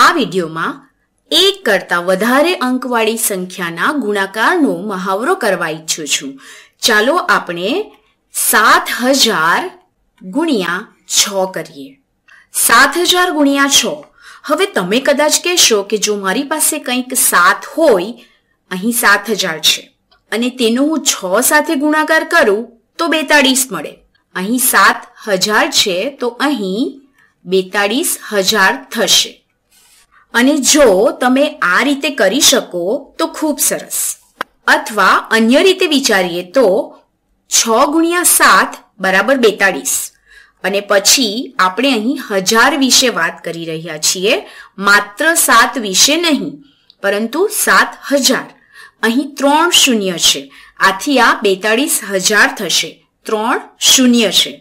આ વિડીયોમાં એક કરતાં વધારે અંકવાળી સંખ્યાના ગુણાકારનો મહાવરો કરવા ઈચ્છું છું ચાલો આપણે સાત હજાર ગુણ્યા છ કરીએ સાત હજાર ગુણ્યા છ હવે તમે કદાચ કહેશો કે જો મારી પાસે કંઈક સાત હોય અહીં સાત હજાર છે અને તેનો હું છ સાથે ગુણાકાર કરું તો બેતાળીસ મળે અહીં સાત હજાર છે તો અહીં બેતાળીસ હજાર થશે અને જો તમે આ રીતે કરી શકો તો ખૂબ સરસ અથવા અન્ય રીતે વિચારીએ તો છ ગુણ્યા સાત બરાબર બેતાળીસ અને પછી આપણે અહીં હજાર વિશે વાત કરી રહ્યા છીએ માત્ર સાત વિશે નહીં પરંતુ સાત હજાર અહીં ત્રણ શૂન્ય છે આથી આ બેતાળીસ હજાર થશે ત્રણ શૂન્ય છે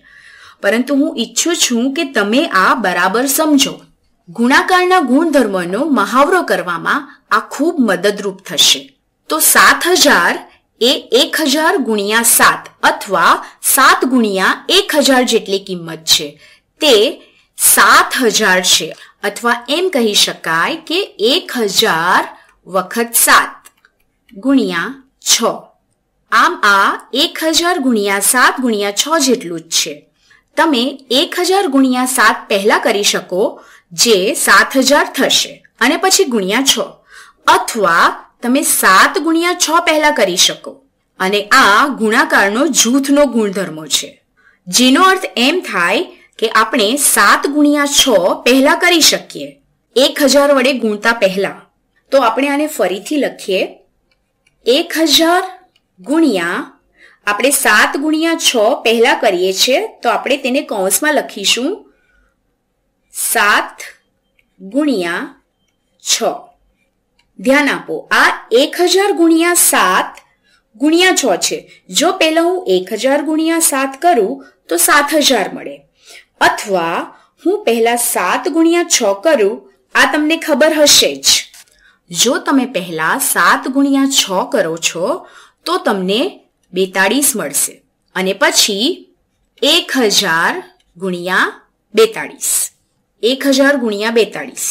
પરંતુ હું ઈચ્છું છું કે તમે આ બરાબર સમજો ગુણાકારના ગુણધર્મનો મહાવરો કરવામાં આ ખૂબ મદદરૂપ થશે તો સાત હજાર એ એક હજાર ગુણ્યા સાત અથવા સાત ગુણ્યા એક હજાર જેટલી કિંમત છે તે સાત હજાર છે અથવા એમ કહી શકાય કે એક હજાર વખત સાત ગુણ્યા છ આમ આ એક હજાર ગુણ્યા સાત ગુણ્યા છ જેટલું જ છે તમે એક હજાર ગુણ્યા સાત પહેલા કરી શકો જે સાત હજાર થશે અને પછી ગુણ્યા છ અથવા તમે સાત ગુણ્યા છ પહેલા કરી શકો અને આ ગુણાકારનો જૂથનો ગુણધર્મો છે જેનો અર્થ એમ થાય કે આપણે સાત ગુણ્યા છ પહેલા કરી શકીએ એક હજાર વડે ગુણતા પહેલા તો આપણે આને ફરીથી લખીએ એક હજાર ગુણ્યા આપણે સાત ગુણ્યા છ પહેલા કરીએ છીએ તો આપણે તેને કૌંસમાં લખીશું સાત ગુણ્યા છ ધ્યાન આપો આ એક હજાર ગુણ્યા સાત ગુણ્યા છ છે જો પહેલાં હું એક હજાર ગુણ્યા સાત કરું તો સાત હજાર મળે અથવા હું પહેલાં સાત ગુણ્યા છ કરું આ તમને ખબર હશે જ જો તમે પહેલાં સાત ગુણ્યા છ કરો છો તો તમને બેતાળીસ મળશે અને પછી એક હજાર ગુણ્યા બેતાળીસ એક હજાર ગુણ્યા બેતાળીસ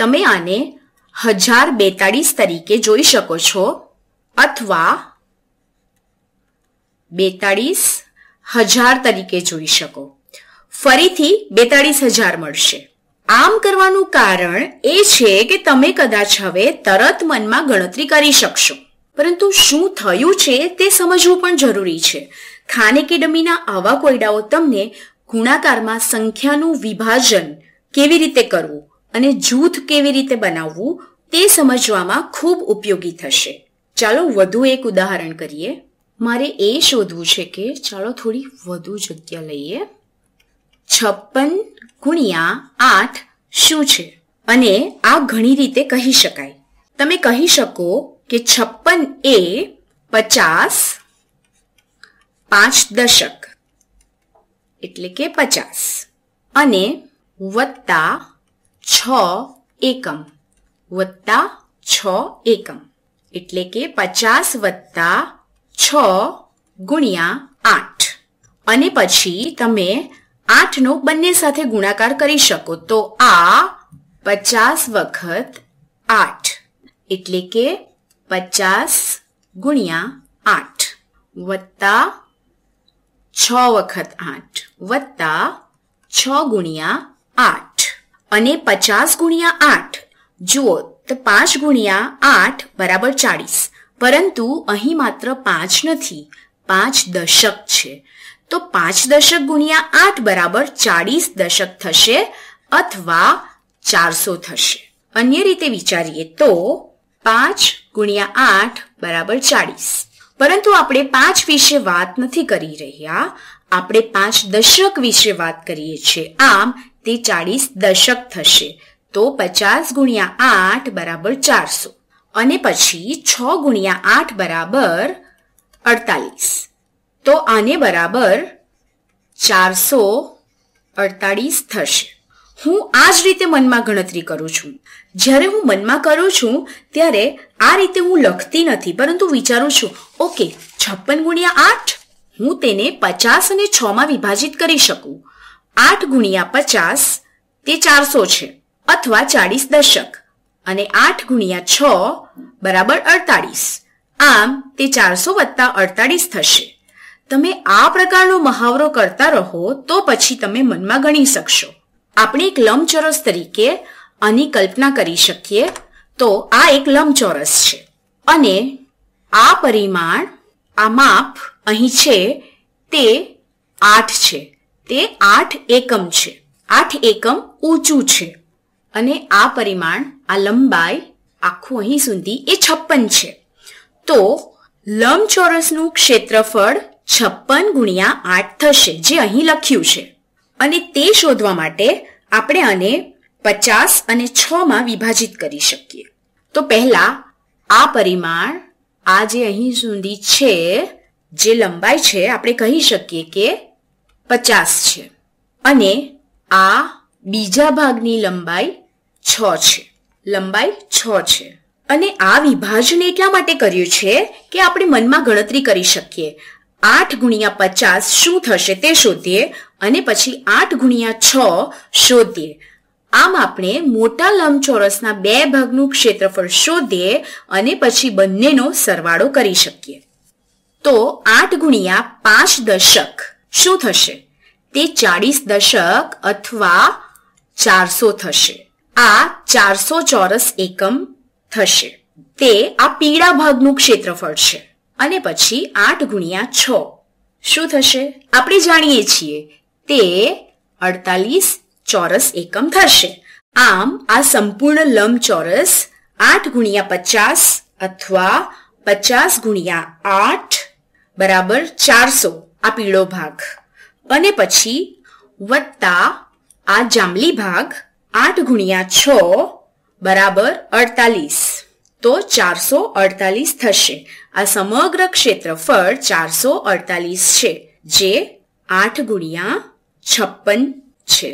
તમે આને હજાર બેતાળીસ તરીકે જોઈ શકો છો અથવા બેતાળીસ હજાર તરીકે જોઈ શકો ફરીથી બેતાળીસ હજાર મળશે આમ કરવાનું કારણ એ છે કે તમે કદાચ હવે તરત મનમાં ગણતરી કરી શકશો પરંતુ શું થયું છે તે સમજવું પણ જરૂરી છે ખાન એકેડમીના આવા કોયડાઓ તમને ગુણાકારમાં સંખ્યાનું વિભાજન કેવી રીતે કરવું અને જૂથ કેવી રીતે બનાવવું તે સમજવામાં ખૂબ ઉપયોગી થશે ચાલો વધુ એક ઉદાહરણ કરીએ મારે એ શોધવું છે કે ચાલો થોડી વધુ જગ્યા લઈએ છપ્પન ગુણ્યા આઠ શું છે અને આ ઘણી રીતે કહી શકાય તમે કહી શકો કે છપ્પન એ પચાસ પાંચ દશક એટલે કે પચાસ અને વત્તા છ એકમ વત્તા છ એકમ એટલે કે પચાસ વત્તા છ ગુણ્યા આઠ અને પછી તમે આઠનો બંને સાથે ગુણાકાર કરી શકો તો આ પચાસ વખત આઠ એટલે કે પચાસ ગુણ્યા આઠ વત્તા છ વખત આઠ વત્તા છ ગુણ્યા આઠ અને પચાસ ગુણ્યા આઠ જુઓ તો પાંચ ગુણ્યા આઠ બરાબર ચાળીસ પરંતુ અહીં માત્ર પાંચ નથી પાંચ દશક છે તો પાંચ દશક ગુણ્યા આઠ બરાબર ચાળીસ દશક થશે અથવા ચારસો થશે અન્ય રીતે વિચારીએ તો પાંચ ગુણ્યા આઠ બરાબર ચાળીસ પરંતુ આપણે પાંચ વિશે વાત નથી કરી રહ્યા આપણે પાંચ દશક વિશે વાત કરીએ છીએ આમ તે ચાળીસ દશક થશે તો પચાસ ગુણ્યા આઠ બરાબર ચારસો અને પછી છ ગુણ્યા આઠ બરાબર અડતાલીસ તો આને બરાબર ચારસો અડતાલીસ થશે હું આ જ રીતે મનમાં ગણતરી કરું છું જ્યારે હું મનમાં કરું છું ત્યારે આ રીતે હું લખતી નથી પરંતુ વિચારું છું ઓકે છપ્પન ગુણ્યા આઠ હું તેને પચાસ અને છમાં વિભાજિત કરી શકું આઠ ગુણ્યા પચાસ તે ચારસો છે અથવા ચાળીસ દશક અને આઠ ગુણ્યા છ બરાબર અડતાળીસ આમ તે ચારસો વત્તા અડતાળીસ થશે તમે આ પ્રકારનો મહાવરો કરતા રહો તો પછી તમે મનમાં ગણી શકશો આપણે એક લંબચોરસ તરીકે આની કલ્પના કરી શકીએ તો આ એક લંબચોરસ છે અને આ પરિમાણ આ માપ અહીં છે તે આઠ છે તે આઠ એકમ છે આઠ એકમ ઊંચું છે અને આ પરિમાણ આ લંબાઈ આખું અહીં સુધી એ છપ્પન છે તો લંબચોરસનું ક્ષેત્રફળ છપ્પન ગુણ્યા આઠ થશે જે અહીં લખ્યું છે અને તે શોધવા માટે આપણે આને પચાસ અને છમાં વિભાજિત કરી શકીએ તો પહેલાં આ પરિમાણ આ જે અહીં સુધી છે જે લંબાઈ છે આપણે કહી શકીએ કે પચાસ છે અને આ બીજા ભાગની લંબાઈ છ છે લંબાઈ છ છે અને આ વિભાજન એટલા માટે કર્યું છે કે આપણે મનમાં ગણતરી કરી શકીએ આઠ ગુણ્યા પચાસ શું થશે તે શોધીએ અને પછી આઠ ગુણ્યા છ શોધીએ આમ આપણે મોટા લંબચોરસના બે ભાગનું ક્ષેત્રફળ શોધીએ અને પછી બંનેનો સરવાળો કરી શકીએ તો આઠ ગુણ્યા પાંચ દશક શું થશે તે ચાળીસ દશક અથવા ચારસો થશે આ ચારસો ચોરસ એકમ થશે તે આ પીળા ભાગનું ક્ષેત્રફળ છે અને પછી આઠ ગુણ્યા છ શું થશે આપણે જાણીએ છીએ તે અડતાલીસ ચોરસ એકમ થશે આમ આ સંપૂર્ણ લંબ ચોરસ આઠ ગુણ્યા પચાસ અથવા પચાસ ગુણ્યા આઠ બરાબર ચારસો આ પીળો ભાગ અને પછી વત્તા આ જાંબલી ભાગ આઠ ગુણ્યા છ બરાબર અડતાલીસ તો ચારસો અડતાલીસ થશે આ સમગ્ર ક્ષેત્રફળ ચારસો અડતાલીસ છે જે આઠ ગુણ્યા છપ્પન છે